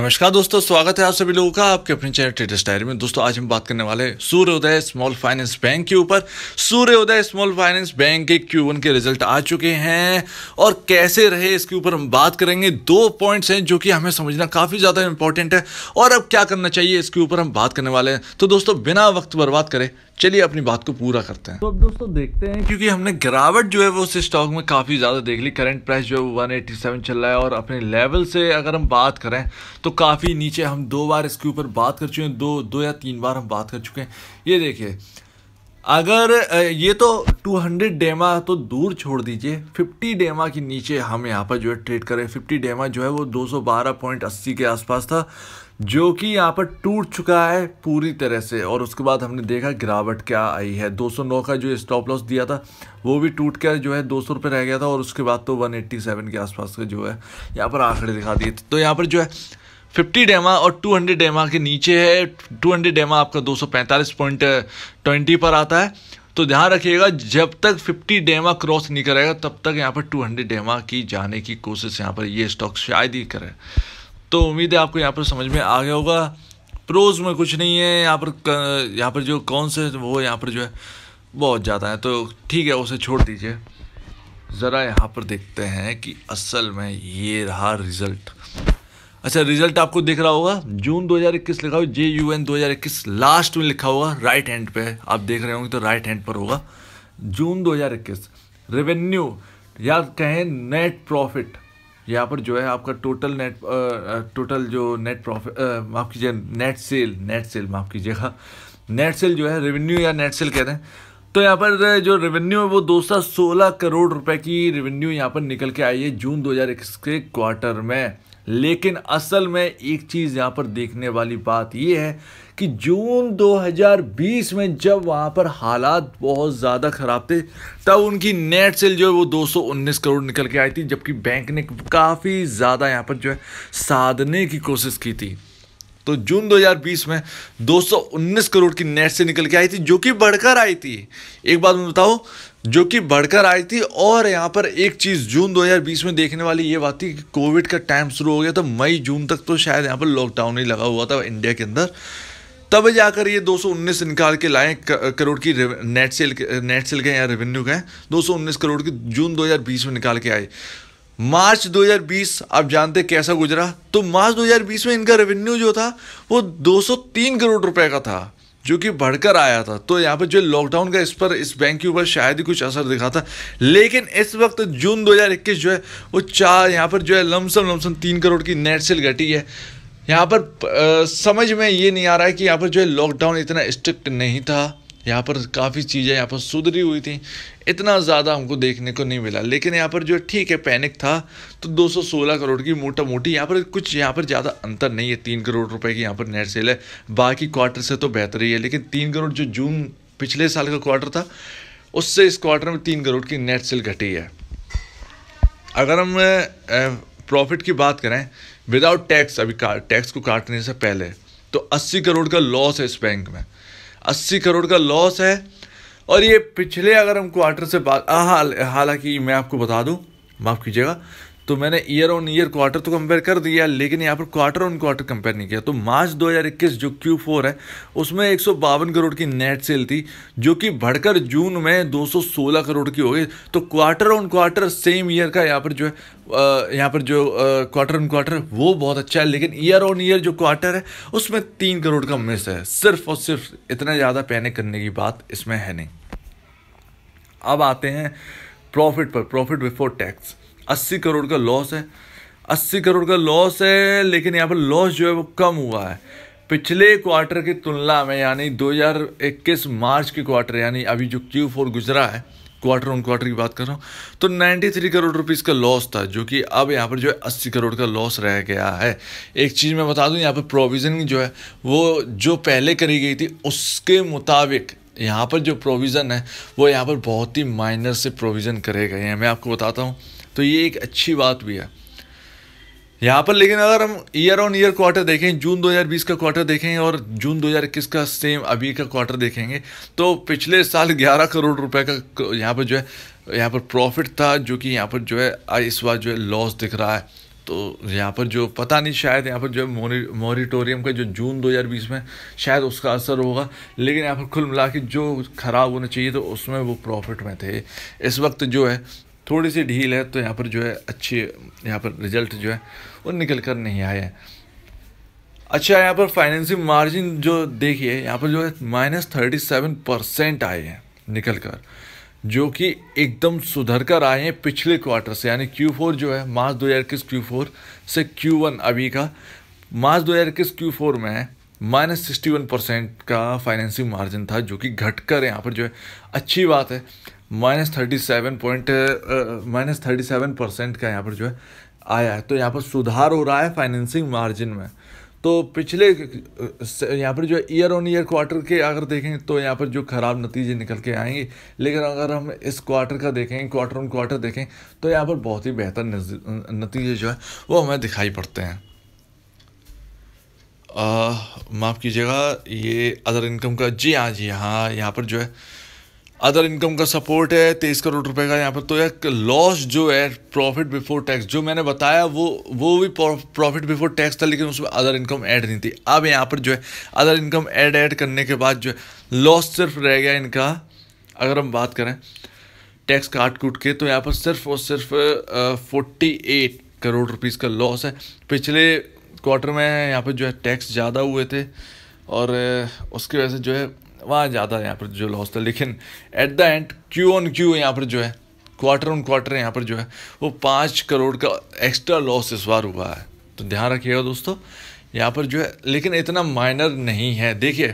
नमस्कार दोस्तों स्वागत है आप सभी लोगों का आपके अपने चैनल ट्रेडर्स डायरी में दोस्तों आज हम बात करने वाले हैं सूर्योदय स्मॉल फाइनेंस बैंक के ऊपर सूर्योदय स्मॉल फाइनेंस बैंक के क्यू के रिजल्ट आ चुके हैं और कैसे रहे इसके ऊपर हम बात करेंगे दो पॉइंट्स हैं जो कि हमें समझना काफ़ी ज़्यादा इंपॉर्टेंट है और अब क्या करना चाहिए इसके ऊपर हम बात करने वाले हैं तो दोस्तों बिना वक्त बर्बाद करें चलिए अपनी बात को पूरा करते हैं तो अब दोस्तों देखते हैं क्योंकि हमने गिरावट जो है वो उस स्टॉक में काफ़ी ज़्यादा देख ली करंट प्राइस जो है वो 187 चल रहा है और अपने लेवल से अगर हम बात करें तो काफ़ी नीचे हम दो बार इसके ऊपर बात कर चुके हैं दो दो या तीन बार हम बात कर चुके हैं ये देखिए अगर ये तो 200 डेमा तो दूर छोड़ दीजिए 50 डेमा के नीचे हम यहाँ पर जो है ट्रेड करें 50 डेमा जो है वो 212.80 के आसपास था जो कि यहाँ पर टूट चुका है पूरी तरह से और उसके बाद हमने देखा गिरावट क्या आई है 209 का जो स्टॉप लॉस दिया था वो भी टूट कर जो है दो सौ रह गया था और उसके बाद तो 187 के आसपास का जो है यहाँ पर आंकड़े दिखा दिए तो यहाँ पर जो है 50 डेमा और 200 डेमा के नीचे है 200 डेमा आपका दो पॉइंट ट्वेंटी पर आता है तो ध्यान रखिएगा जब तक 50 डेमा क्रॉस नहीं करेगा तब तक यहाँ पर 200 डेमा की जाने की कोशिश यहाँ पर ये स्टॉक शायद ही करे तो उम्मीद है आपको यहाँ पर समझ में आ गया होगा प्रोज में कुछ नहीं है यहाँ पर यहाँ पर जो कौन से वो यहाँ पर जो है बहुत ज़्यादा है तो ठीक है उसे छोड़ दीजिए ज़रा यहाँ पर देखते हैं कि असल में ये रहा रिज़ल्ट अच्छा रिज़ल्ट आपको दिख रहा होगा जून 2021 लिखा हुआ जे यू एन दो लास्ट में लिखा होगा राइट हैंड पे आप देख रहे होंगे तो राइट हैंड पर होगा जून 2021 रेवेन्यू या कहें नेट प्रॉफिट यहाँ पर जो है आपका टोटल नेट टोटल जो नेट प्रॉफिट माफ़ कीजिए नेट सेल नेट सेल माफ़ कीजिएगा नेट सेल जो है रेवेन्यू या नेट सेल कहते हैं तो यहाँ पर जो रेवेन्यू है वो सोलह करोड़ रुपए की रेवेन्यू यहाँ पर निकल के आई है जून 2021 के क्वार्टर में लेकिन असल में एक चीज़ यहाँ पर देखने वाली बात यह है कि जून 2020 में जब वहाँ पर हालात बहुत ज़्यादा ख़राब थे तब उनकी नेट सेल जो है वो 219 करोड़ निकल के आई थी जबकि बैंक ने काफ़ी ज़्यादा यहाँ पर जो है साधने की कोशिश की थी तो जून 2020 में 219 करोड़ की नेट से निकल के आई थी जो कि बढ़कर आई थी एक बात मैं बताऊँ जो कि बढ़कर आई थी और यहाँ पर एक चीज़ जून 2020 में देखने वाली ये बात थी कि कोविड का टाइम शुरू हो गया था मई जून तक तो शायद यहाँ पर लॉकडाउन ही लगा हुआ था इंडिया के अंदर तब जाकर ये 219 निकाल के लाए करोड़ की नेट सेल नेट सेल के या रेवेन्यू के 219 करोड़ की जून 2020 में निकाल के आए मार्च 2020 आप जानते कैसा गुजरा तो मार्च 2020 में इनका रेवेन्यू जो था वो 203 करोड़ रुपए का था जो कि बढ़कर आया था तो यहाँ पर जो लॉकडाउन का इस पर इस बैंक के ऊपर शायद ही कुछ असर दिखा था लेकिन इस वक्त जून 2021 जो है वो चार यहाँ पर जो है लमसम लमसम तीन करोड़ की नेट सेल घटी है यहाँ पर आ, समझ में ये नहीं आ रहा है कि यहाँ पर जो है लॉकडाउन इतना स्ट्रिक्ट नहीं था यहाँ पर काफ़ी चीज़ें यहाँ पर सुधरी हुई थी इतना ज़्यादा हमको देखने को नहीं मिला लेकिन यहाँ पर जो ठीक है पैनिक था तो 216 करोड़ की मोटा मोटी यहाँ पर कुछ यहाँ पर ज़्यादा अंतर नहीं है तीन करोड़ रुपए की यहाँ पर नेट सेल है बाकी क्वार्टर से तो बेहतर ही है लेकिन तीन करोड़ जो जून पिछले साल का क्वार्टर था उससे इस क्वार्टर में तीन करोड़ की नेट सेल घटी है अगर हम प्रॉफिट की बात करें विदाउट टैक्स अभी टैक्स को काटने से पहले तो अस्सी करोड़ का लॉस है इस बैंक में अस्सी करोड़ का लॉस है और ये पिछले अगर हम क्वार्टर से बात हाँ हालांकि मैं आपको बता दूँ माफ़ कीजिएगा तो मैंने ईयर ऑन ईयर क्वार्टर तो कंपेयर कर दिया लेकिन यहाँ पर क्वार्टर ऑन क्वार्टर कंपेयर नहीं किया तो मार्च 2021 जो क्यू फोर है उसमें एक करोड़ की नेट सेल थी जो कि बढ़कर जून में 216 करोड़ की हो गई तो quarter on quarter same year का यहाँ पर जो है यहाँ पर जो क्वार्टर ऑन क्वार्टर वो बहुत अच्छा है लेकिन ईयर ऑन ईयर जो क्वार्टर है उसमें तीन करोड़ का मिस है सिर्फ और सिर्फ इतना ज़्यादा पैनिक करने की बात इसमें है नहीं अब आते हैं प्रॉफिट पर प्रॉफिट बिफोर टैक्स अस्सी करोड़ का लॉस है अस्सी करोड़ का लॉस है लेकिन यहाँ पर लॉस जो है वो कम हुआ है पिछले क्वार्टर की तुलना में यानी 2021 मार्च के क्वार्टर यानी अभी जो क्यू फोर गुजरा है क्वार्टर ऑन क्वार्टर की बात कर रहा हूँ तो 93 करोड़ रुपीस का लॉस था जो कि अब यहाँ पर जो है 80 करोड़ का लॉस रह गया है एक चीज़ मैं बता दूँ यहाँ पर प्रोविज़न जो है वो जो पहले करी गई थी उसके मुताबिक यहाँ पर जो प्रोविज़न है वो यहाँ पर बहुत ही माइनर से प्रोविज़न करे गए हैं मैं आपको बताता हूँ तो ये एक अच्छी बात भी है यहाँ पर लेकिन अगर हम ईयर ऑन ईयर क्वार्टर देखें जून 2020 का क्वार्टर देखें और जून 2021 का सेम अभी का क्वार्टर देखेंगे तो पिछले साल 11 करोड़ रुपए का यहाँ पर जो है यहाँ पर प्रॉफिट था जो कि यहाँ पर जो है इस बार जो है लॉस दिख रहा है तो यहाँ पर जो पता नहीं शायद यहाँ पर जो है मॉरिटोरियम का जो जून दो में शायद उसका असर होगा लेकिन यहाँ पर कुल मिला के जो ख़राब होना चाहिए तो उसमें वो प्रॉफिट में थे इस वक्त जो है थोड़ी सी ढील है तो यहाँ पर जो है अच्छी यहाँ पर रिजल्ट जो है वो निकल कर नहीं आया है अच्छा यहाँ पर फाइनेंसिंग मार्जिन जो देखिए यहाँ पर जो है माइनस थर्टी सेवन परसेंट आए हैं निकल कर जो कि एकदम सुधर कर आए हैं पिछले क्वार्टर से यानी क्यू फोर जो है मार्च दो हज़ार इक्कीस क्यू फोर से क्यू वन अभी का मार्च दो हज़ार इक्कीस क्यू फोर में माइनस सिक्सटी वन परसेंट का फाइनेंसिंग मार्जिन था जो कि घटकर यहाँ पर जो है अच्छी बात है minus thirty seven point minus thirty seven percent का यहाँ पर जो है आया है तो यहाँ पर सुधार हो रहा है फाइनेंसिंग मार्जिन में तो पिछले यहाँ पर जो ईयर ऑन ईयर क्वार्टर के अगर देखें तो यहाँ पर जो ख़राब नतीजे निकल के आएंगे लेकिन अगर हम इस क्वार्टर का देखें क्वार्टर ऑन क्वार्टर देखें तो यहाँ पर बहुत ही बेहतर नतीजे जो है वो हमें दिखाई पड़ते हैं माफ़ कीजिएगा ये अदर इनकम का जी हाँ जी हाँ यहाँ पर जो है अदर इनकम का सपोर्ट है तेईस करोड़ रुपए का यहाँ पर तो एक लॉस जो है प्रॉफिट बिफोर टैक्स जो मैंने बताया वो वो भी प्रॉफिट बिफोर टैक्स था लेकिन उसमें अदर इनकम ऐड नहीं थी अब यहाँ पर जो है अदर इनकम ऐड ऐड करने के बाद जो है लॉस सिर्फ रह गया इनका अगर हम बात करें टैक्स काट कूट के तो यहाँ पर सिर्फ और सिर्फ फोर्टी एट करोड़ रुपीज़ का लॉस है पिछले क्वार्टर में यहाँ पर जो है टैक्स ज़्यादा हुए थे और उसकी वजह से जो है वहाँ ज़्यादा यहाँ पर जो लॉस था लेकिन at the end Q on Q यहाँ पर जो है क्वार्टर ऑन क्वार्टर यहाँ पर जो है वो पाँच करोड़ का एक्स्ट्रा लॉस इस बार हुआ है तो ध्यान रखिएगा दोस्तों यहाँ पर जो है लेकिन इतना माइनर नहीं है देखिए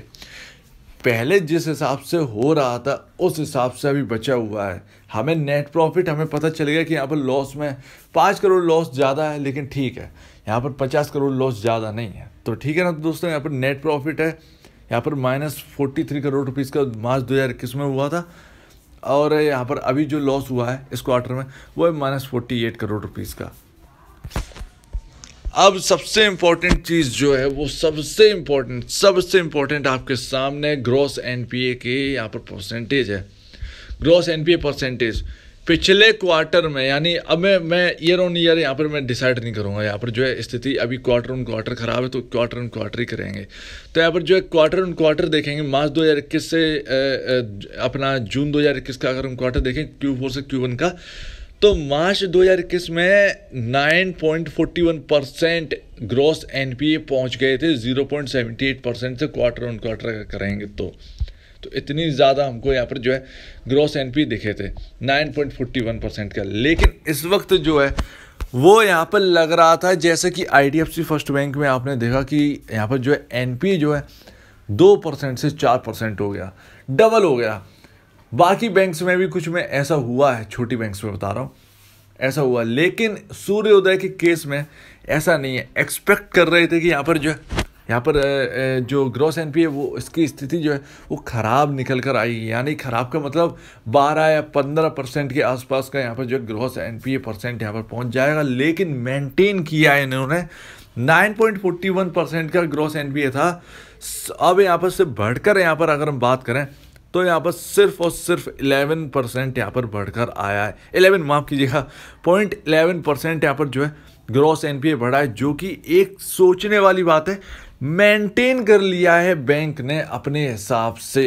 पहले जिस हिसाब से हो रहा था उस हिसाब से अभी बचा हुआ है हमें नेट प्रॉफिट हमें पता चल गया कि यहाँ पर लॉस में पाँच करोड़ लॉस ज़्यादा है लेकिन ठीक है यहाँ पर पचास करोड़ लॉस ज़्यादा नहीं है तो ठीक है ना दोस्तों यहाँ पर नेट प्रॉफिट है यहाँ पर minus forty three crore rupees का मार्च दो हज़ार इक्कीस में हुआ था और यहाँ पर अभी जो लॉस हुआ है इस क्वार्टर में वो है minus forty eight crore rupees का अब सबसे इम्पॉर्टेंट चीज़ जो है वो सबसे इम्पॉर्टेंट सबसे इम्पॉर्टेंट आपके सामने ग्रॉस एनपीए के यहाँ पर परसेंटेज है ग्रॉस एनपीए परसेंटेज पिछले क्वार्टर में यानी अब मैं मैं ईयर ऑन ईयर यहाँ पर मैं डिसाइड नहीं करूँगा यहाँ पर जो है स्थिति अभी क्वार्टर ऑन क्वार्टर ख़राब है तो क्वार्टर ऑन क्वार्टर ही करेंगे तो यहाँ पर जो है क्वार्टर ऑन क्वार्टर देखेंगे मार्च 2021 से अपना जून 2021 का अगर हम क्वार्टर देखें क्यू से क्यू का तो मार्च 2021 में 9.41 परसेंट ग्रॉस एनपीए पहुंच गए थे 0.78 परसेंट से क्वार्टर ऑन क्वार्टर करेंगे तो तो इतनी ज़्यादा हमको यहाँ पर जो है ग्रॉस एन दिखे थे nine point forty one percent का लेकिन इस वक्त जो है वो यहाँ पर लग रहा था जैसे कि आई फर्स्ट बैंक में आपने देखा कि यहाँ पर जो है एन जो है दो परसेंट से चार परसेंट हो गया डबल हो गया बाकी बैंक्स में भी कुछ में ऐसा हुआ है छोटी बैंक्स में बता रहा हूँ ऐसा हुआ लेकिन सूर्योदय के केस में ऐसा नहीं है एक्सपेक्ट कर रहे थे कि यहाँ पर जो है यहाँ पर जो ग्रॉस एन पी वो इसकी स्थिति जो है वो ख़राब निकल कर आई यानी ख़राब का मतलब 12 या 15 परसेंट के आसपास का यहाँ पर जो ग्रॉस एन पी परसेंट यहाँ पर पहुँच जाएगा लेकिन मेंटेन किया है इन्होंने 9.41 परसेंट का ग्रॉस एन था अब यहाँ पर से बढ़कर यहाँ पर अगर हम बात करें तो यहाँ पर सिर्फ और सिर्फ 11 परसेंट यहाँ पर बढ़कर आया है 11 माफ़ कीजिएगा पॉइंट इलेवन परसेंट यहाँ पर जो है ग्रॉस एन बढ़ा है जो कि एक सोचने वाली बात है मेंटेन कर लिया है बैंक ने अपने हिसाब से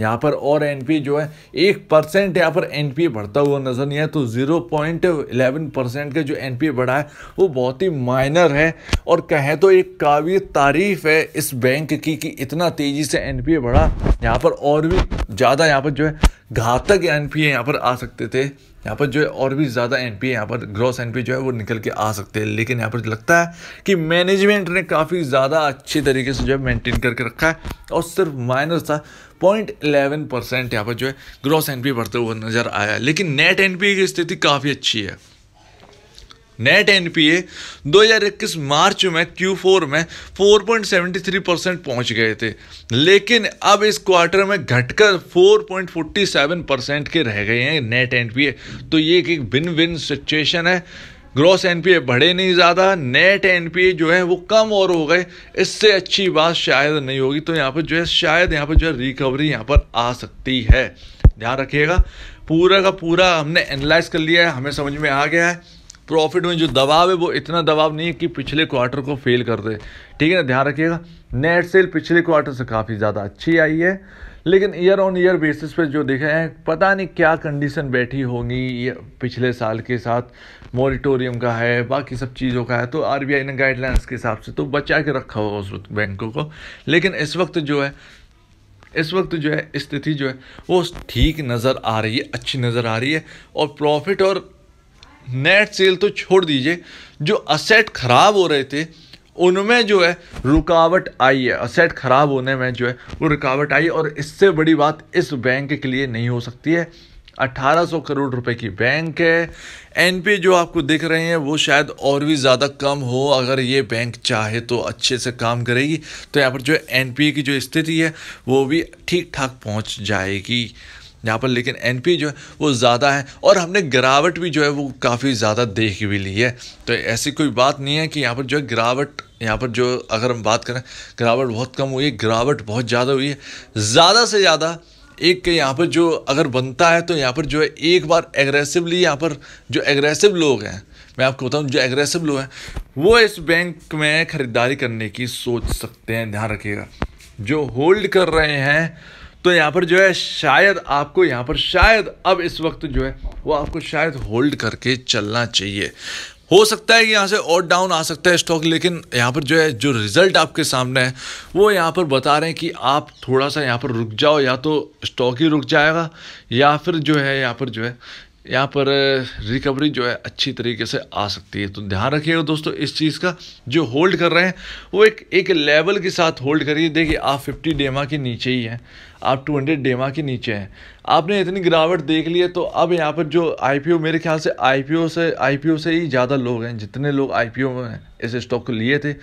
यहाँ पर और एनपी जो है एक परसेंट यहाँ पर एनपीए बढ़ता हुआ नजर नहीं आया तो जीरो पॉइंट इलेवन परसेंट का जो एनपीए बढ़ा है वो बहुत ही माइनर है और कहें तो एक काबिल तारीफ है इस बैंक की कि इतना तेजी से एनपीए बढ़ा यहाँ पर और भी ज़्यादा यहाँ पर जो है घातक एनपीए यहाँ पर आ सकते थे यहाँ पर जो है और भी ज़्यादा एन यहाँ पर ग्रॉस एन जो है वो निकल के आ सकते हैं लेकिन यहाँ पर लगता है कि मैनेजमेंट ने काफ़ी ज़्यादा अच्छे तरीके से जो है मेनटेन करके रखा है और सिर्फ माइनस था पॉइंट इलेवन परसेंट यहाँ पर जो है ग्रॉस एन बढ़ते हुए नज़र आया लेकिन नेट एन की स्थिति काफ़ी अच्छी है नेट एनपीए 2021 मार्च में Q4 में 4.73 परसेंट पहुँच गए थे लेकिन अब इस क्वार्टर में घटकर 4.47 परसेंट के रह गए हैं नेट एनपीए तो ये एक विन विन सिचुएशन है ग्रॉस एनपीए बढ़े नहीं ज़्यादा नेट एनपीए जो है वो कम और हो गए इससे अच्छी बात शायद नहीं होगी तो यहाँ पर जो है शायद यहाँ पर जो है रिकवरी यहाँ पर आ सकती है ध्यान रखिएगा पूरा का पूरा हमने एनालाइज कर लिया है हमें समझ में आ गया है प्रॉफिट में जो दबाव है वो इतना दबाव नहीं है कि पिछले क्वार्टर को फेल कर दे ठीक है ना ध्यान रखिएगा नेट सेल पिछले क्वार्टर से काफ़ी ज़्यादा अच्छी आई है लेकिन ईयर ऑन ईयर बेसिस पे जो देखे हैं पता नहीं क्या कंडीशन बैठी होगी ये पिछले साल के साथ मॉरिटोरियम का है बाकी सब चीज़ों का है तो आई ने गाइडलाइंस के हिसाब से तो बचा के रखा होगा उस वक्त बैंकों को लेकिन इस वक्त जो है इस वक्त जो है स्थिति जो है वो ठीक नज़र आ रही है अच्छी नज़र आ रही है और प्रॉफिट और नेट सेल तो छोड़ दीजिए जो असेट खराब हो रहे थे उनमें जो है रुकावट आई है असेट खराब होने में जो है वो रुकावट आई और इससे बड़ी बात इस बैंक के लिए नहीं हो सकती है 1800 करोड़ रुपए की बैंक है एनपीए जो आपको दिख रहे हैं वो शायद और भी ज़्यादा कम हो अगर ये बैंक चाहे तो अच्छे से काम करेगी तो यहाँ पर जो एनपीए की जो स्थिति है वो भी ठीक ठाक पहुँच जाएगी यहाँ पर लेकिन एन जो है वो ज़्यादा है और हमने गिरावट भी जो है वो काफ़ी ज़्यादा देख भी ली है तो ऐसी कोई बात नहीं है कि यहाँ पर जो है गिरावट यहाँ पर जो अगर हम बात करें गिरावट बहुत कम हुई है गिरावट बहुत ज़्यादा हुई है ज़्यादा से ज़्यादा एक यहाँ पर जो अगर बनता है तो यहाँ पर जो है एक बार एग्रेसिवली यहाँ पर जो एग्रेसिव लोग हैं मैं आपको बताऊँ जो एग्रेसिव लोग हैं वो इस बैंक में ख़रीदारी करने की सोच सकते हैं ध्यान रखिएगा जो होल्ड कर रहे हैं तो यहाँ पर जो है शायद आपको यहाँ पर शायद अब इस वक्त जो है वो आपको शायद होल्ड करके चलना चाहिए हो सकता है कि यहाँ से और डाउन आ सकता है स्टॉक लेकिन यहाँ पर जो है जो रिज़ल्ट आपके सामने है वो यहाँ पर बता रहे हैं कि आप थोड़ा सा यहाँ पर रुक जाओ या तो स्टॉक ही रुक जाएगा या फिर जो है यहाँ पर जो है यहाँ पर रिकवरी जो है अच्छी तरीके से आ सकती है तो ध्यान रखिएगा दोस्तों इस चीज़ का जो होल्ड कर रहे हैं वो एक एक लेवल के साथ होल्ड करिए देखिए आप फिफ्टी डेमा के नीचे ही हैं आप 200 डेमा के नीचे हैं आपने इतनी गिरावट देख ली है तो अब यहाँ पर जो आई मेरे ख्याल से आई से आई से ही ज़्यादा लोग हैं जितने लोग आईपीओ में इस स्टॉक को लिए थे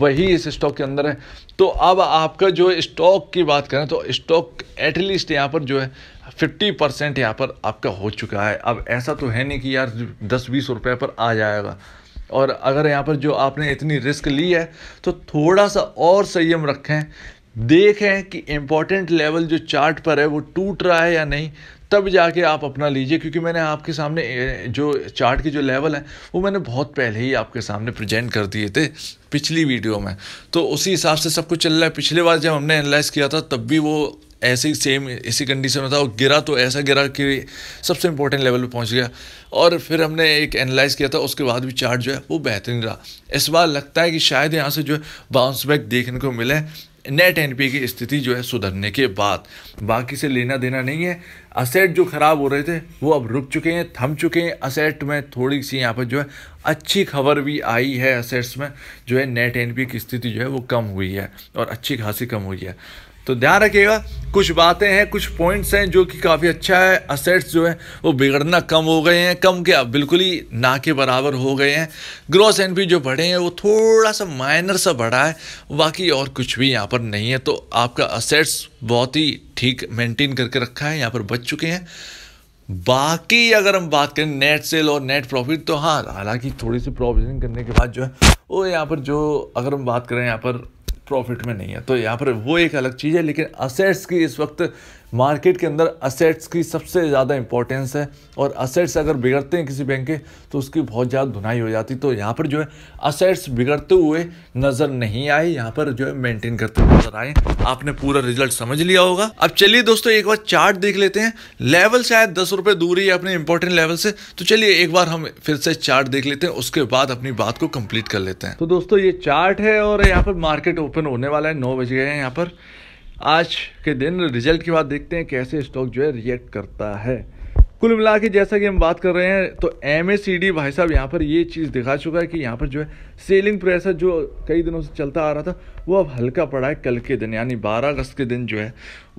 वही इस स्टॉक के अंदर है तो अब आपका जो स्टॉक की बात करें तो स्टॉक एटलीस्ट यहाँ पर जो है फिफ्टी परसेंट यहाँ पर आपका हो चुका है अब ऐसा तो है नहीं कि यार दस बीस रुपये पर आ जाएगा और अगर यहाँ पर जो आपने इतनी रिस्क ली है तो थोड़ा सा और संयम रखें देखें कि इम्पोर्टेंट लेवल जो चार्ट पर है वो टूट रहा है या नहीं तब जाके आप अपना लीजिए क्योंकि मैंने आपके सामने जो चार्ट के जो लेवल हैं वो मैंने बहुत पहले ही आपके सामने प्रेजेंट कर दिए थे पिछली वीडियो में तो उसी हिसाब से सब कुछ चल रहा है पिछले बार जब हमने एनालाइज किया था तब भी वो ऐसे ही सेम इसी कंडीशन में था और गिरा तो ऐसा गिरा कि सबसे इम्पोर्टेंट लेवल पर पहुंच गया और फिर हमने एक एनालाइज किया था उसके बाद भी चार्ट जो है वो बेहतरीन रहा इस बार लगता है कि शायद यहाँ से जो है बाउंस बैक देखने को मिले नेट एनपीए की स्थिति जो है सुधरने के बाद बाकी से लेना देना नहीं है असेट जो ख़राब हो रहे थे वो अब रुक चुके हैं थम चुके हैं असेट में थोड़ी सी यहाँ पर जो है अच्छी खबर भी आई है असेट्स में जो है नेट एनपीए की स्थिति जो है वो कम हुई है और अच्छी खासी कम हुई है तो ध्यान रखिएगा कुछ बातें हैं कुछ पॉइंट्स हैं जो कि काफ़ी अच्छा है असेट्स जो है वो बिगड़ना कम हो गए हैं कम क्या बिल्कुल ही ना के बराबर हो गए हैं ग्रॉस एन जो बढ़े हैं वो थोड़ा सा माइनर सा बढ़ा है बाकी और कुछ भी यहाँ पर नहीं है तो आपका असेट्स बहुत ही ठीक मेंटेन करके रखा है यहाँ पर बच चुके हैं बाकी अगर हम बात करें नेट सेल और नेट प्रॉफिट तो हाँ हालांकि थोड़ी सी प्रोविजनिंग करने के बाद जो है वो यहाँ पर जो अगर हम बात करें यहाँ पर प्रॉफिट में नहीं है तो यहाँ पर वो एक अलग चीज़ है लेकिन असेट्स की इस वक्त मार्केट के अंदर असेट्स की सबसे ज़्यादा इंपॉर्टेंस है और असेट्स अगर बिगड़ते हैं किसी बैंक के तो उसकी बहुत ज़्यादा धुनाई हो जाती तो यहाँ पर जो है असेट्स बिगड़ते हुए नज़र नहीं आए यहाँ पर जो है मेंटेन करते हुए नज़र आए आपने पूरा रिजल्ट समझ लिया होगा अब चलिए दोस्तों एक बार चार्ट देख लेते हैं लेवल शायद दस रुपये दूर ही अपने इंपॉर्टेंट लेवल से तो चलिए एक बार हम फिर से चार्ट देख लेते हैं उसके बाद अपनी बात को कंप्लीट कर लेते हैं तो दोस्तों ये चार्ट है और यहाँ पर मार्केट ओपन होने वाला है नौ बज गए हैं यहाँ पर आज के दिन रिजल्ट के बाद देखते हैं कैसे स्टॉक जो है रिएक्ट करता है कुल मिला के जैसा कि हम बात कर रहे हैं तो एम भाई साहब यहाँ पर ये चीज़ दिखा चुका है कि यहाँ पर जो है सेलिंग प्रेशर जो कई दिनों से चलता आ रहा था वो अब हल्का पड़ा है कल के दिन यानी 12 अगस्त के दिन जो है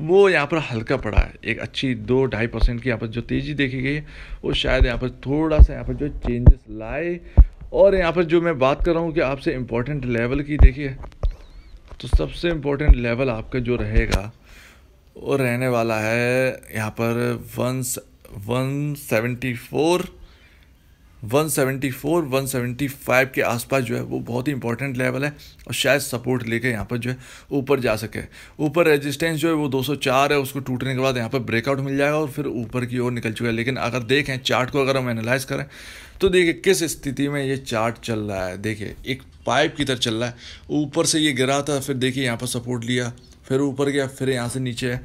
वो यहाँ पर हल्का पड़ा है एक अच्छी दो ढाई परसेंट की यहाँ पर जो तेज़ी देखी गई है वो शायद यहाँ पर थोड़ा सा यहाँ पर जो चेंजेस लाए और यहाँ पर जो मैं बात कर रहा हूँ कि आपसे इम्पोर्टेंट लेवल की देखिए तो सबसे इम्पोर्टेंट लेवल आपका जो रहेगा वो रहने वाला है यहाँ पर one one seventy four one seventy four one seventy five के आसपास जो है वो बहुत ही इंपॉर्टेंट लेवल है और शायद सपोर्ट लेके यहाँ पर जो है ऊपर जा सके ऊपर रेजिस्टेंस जो है वो दो सौ चार है उसको टूटने के बाद यहाँ पर ब्रेकआउट मिल जाएगा और फिर ऊपर की ओर निकल चुका है लेकिन अगर देखें चार्ट को अगर हम एनालाइज करें तो देखिए किस स्थिति में ये चार्ट चल रहा है देखिए एक पाइप की तरह चल रहा है ऊपर से ये गिरा था फिर देखिए यहाँ पर सपोर्ट लिया फिर ऊपर गया फिर यहाँ से नीचे है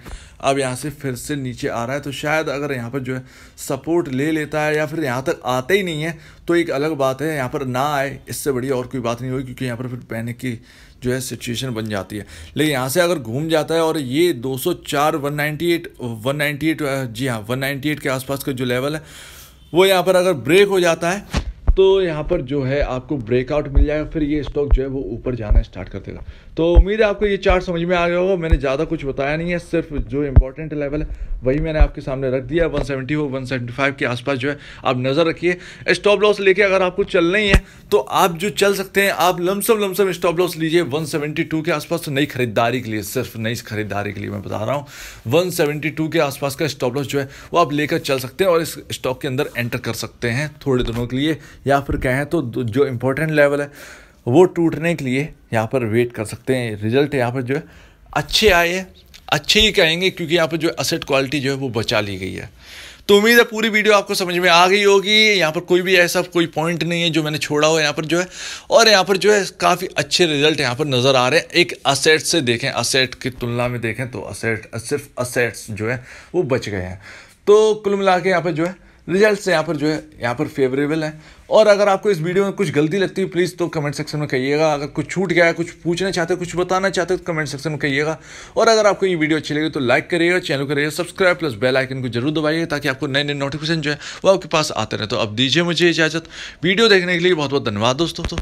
अब यहाँ से फिर से नीचे आ रहा है तो शायद अगर यहाँ पर जो है सपोर्ट ले लेता है या फिर यहाँ तक आते ही नहीं है तो एक अलग बात है यहाँ पर ना आए इससे बढ़िया और कोई बात नहीं होगी क्योंकि यहाँ पर फिर पैनिक की जो है सिचुएशन बन जाती है लेकिन यहाँ से अगर घूम जाता है और ये 204 198 198 जी हाँ 198 के आसपास का जो लेवल है वो यहाँ पर अगर ब्रेक हो जाता है तो यहाँ पर जो है आपको ब्रेकआउट मिल जाएगा फिर ये स्टॉक जो है वो ऊपर जाना स्टार्ट कर देगा तो उम्मीद है आपको ये चार्ट समझ में आ गया होगा मैंने ज़्यादा कुछ बताया नहीं है सिर्फ जो इंपॉर्टेंट लेवल है वही मैंने आपके सामने रख दिया वन सेवेंटी हो वन सेवेंटी फाइव के आसपास जो है आप नज़र रखिए स्टॉप लॉस लेके अगर आपको चलना ही है तो आप जो चल सकते हैं आप लमसम लमसम स्टॉप लॉस लीजिए वन सेवेंटी टू के आसपास तो नई खरीदारी के लिए सिर्फ नई खरीदारी के लिए मैं बता रहा हूँ वन सेवेंटी टू के आसपास का स्टॉप लॉस जो है वो आप लेकर चल सकते हैं और इस स्टॉक के अंदर एंटर कर सकते हैं थोड़े दिनों के लिए या फिर कहें तो जो इंपॉर्टेंट लेवल है वो टूटने के लिए यहाँ पर वेट कर सकते हैं रिजल्ट यहाँ पर जो है अच्छे आए अच्छे ही कहेंगे क्योंकि यहाँ पर जो असेट क्वालिटी जो है वो बचा ली गई है तो उम्मीद है पूरी वीडियो आपको समझ में आ गई होगी यहाँ पर कोई भी ऐसा कोई पॉइंट नहीं है जो मैंने छोड़ा हो यहाँ पर जो है और यहाँ पर जो है काफ़ी अच्छे रिजल्ट यहाँ पर नज़र आ रहे हैं एक असेट से देखें असेट की तुलना में देखें तो असेट सिर्फ असेट्स जो है वो बच गए हैं तो कुल मिला के यहाँ पर जो है रिजल्ट्स यहाँ पर जो है यहाँ पर फेवरेबल है और अगर आपको इस वीडियो में कुछ गलती लगती है प्लीज़ तो कमेंट सेक्शन में कहिएगा अगर कुछ छूट गया है कुछ पूछना चाहते हो कुछ बताना चाहते हो तो कमेंट सेक्शन में कहिएगा और अगर आपको ये वीडियो अच्छी लगी तो लाइक करिएगा चैनल करिएगा सब्सक्राइब प्लस बेल आइकन को जरूर दबाइएगा ताकि आपको नए नए नोटिफिकेशन जो है वो आपके पास आते रहे तो अब दीजिए मुझे इजाज़त वीडियो देखने के लिए बहुत बहुत धन्यवाद दोस्तों